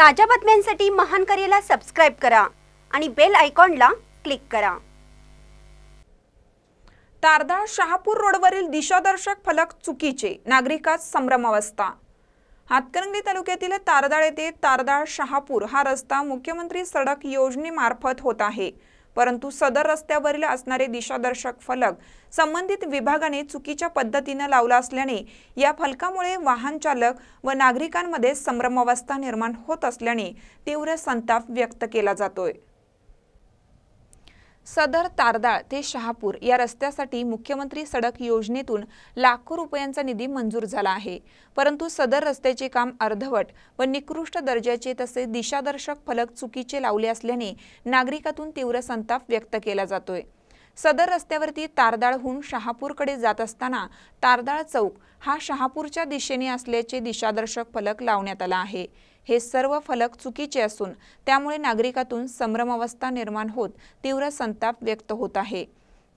ताज्या बातम्यांसाठी महान करेला सबस्क्राईब करा आणि बेल आयकॉनला क्लिक करा तारदाळ शहापूर रोडवरील दिशादर्शक फलक चुकीचे नागरिकात संभ्रम अवस्था हातकरंगली तालुक्यातील तारदाळ येथे तारदाळ शहापूर हा रस्ता मुख्यमंत्री सडक योजनेमार्फत होत आहे परंतु सदर रस्त्यावरील असणारे दिशादर्शक फलक संबंधित विभागाने चुकीच्या पद्धतीनं लावला असल्याने या फलकामुळे वाहन चालक व नागरिकांमध्ये संभ्रमावस्था निर्माण होत असल्याने तीव्र संताप व्यक्त केला जातोय सदर तारदाळ ते शहापूर या रस्त्यासाठी मुख्यमंत्री सडक योजनेतून लाखो रुपयांचा निधी मंजूर झाला आहे परंतु सदर रस्त्याचे काम अर्धवट व निकृष्ट दर्जाचे तसे दिशादर्शक फलक चुकीचे लावले असल्याने नागरिकातून तीव्र संताप व्यक्त केला जातोय सदर रस्त्यावरती तारदाळहून शहापूरकडे जात असताना तारदाळ चौक हा शहापूरच्या दिशेने असल्याचे दिशादर्शक फलक लावण्यात आला आहे हे सर्व फलक चुकीचे असून त्यामुळे नागरिकातून संभ्रमावस्था निर्माण होत तीव्र संताप व्यक्त होत आहे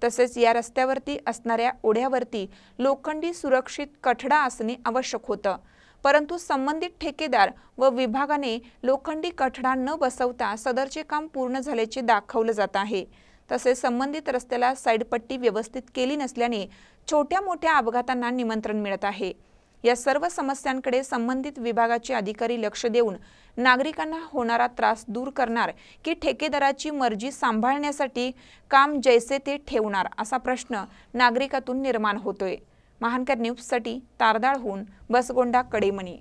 तसेच या रस्त्यावरती असणाऱ्या ओढ्यावरती लोखंडी सुरक्षित कठडा असणे आवश्यक होतं परंतु संबंधित ठेकेदार व विभागाने लोखंडी कठडा न बसवता सदरचे काम पूर्ण झाल्याचे दाखवलं जात आहे तसेच संबंधित रस्त्याला साईडपट्टी व्यवस्थित केली नसल्याने छोट्या मोठ्या अपघातांना निमंत्रण मिळत आहे या सर्व समस्यांकडे संबंधित विभागाचे अधिकारी लक्ष देऊन नागरिकांना होणारा त्रास दूर करणार की ठेकेदाराची मर्जी सांभाळण्यासाठी काम जैसे ते ठेवणार असा प्रश्न नागरिकातून निर्माण होतोय महानकर न्यूजसाठी तारदाळहून बसगोंडा कडेमणी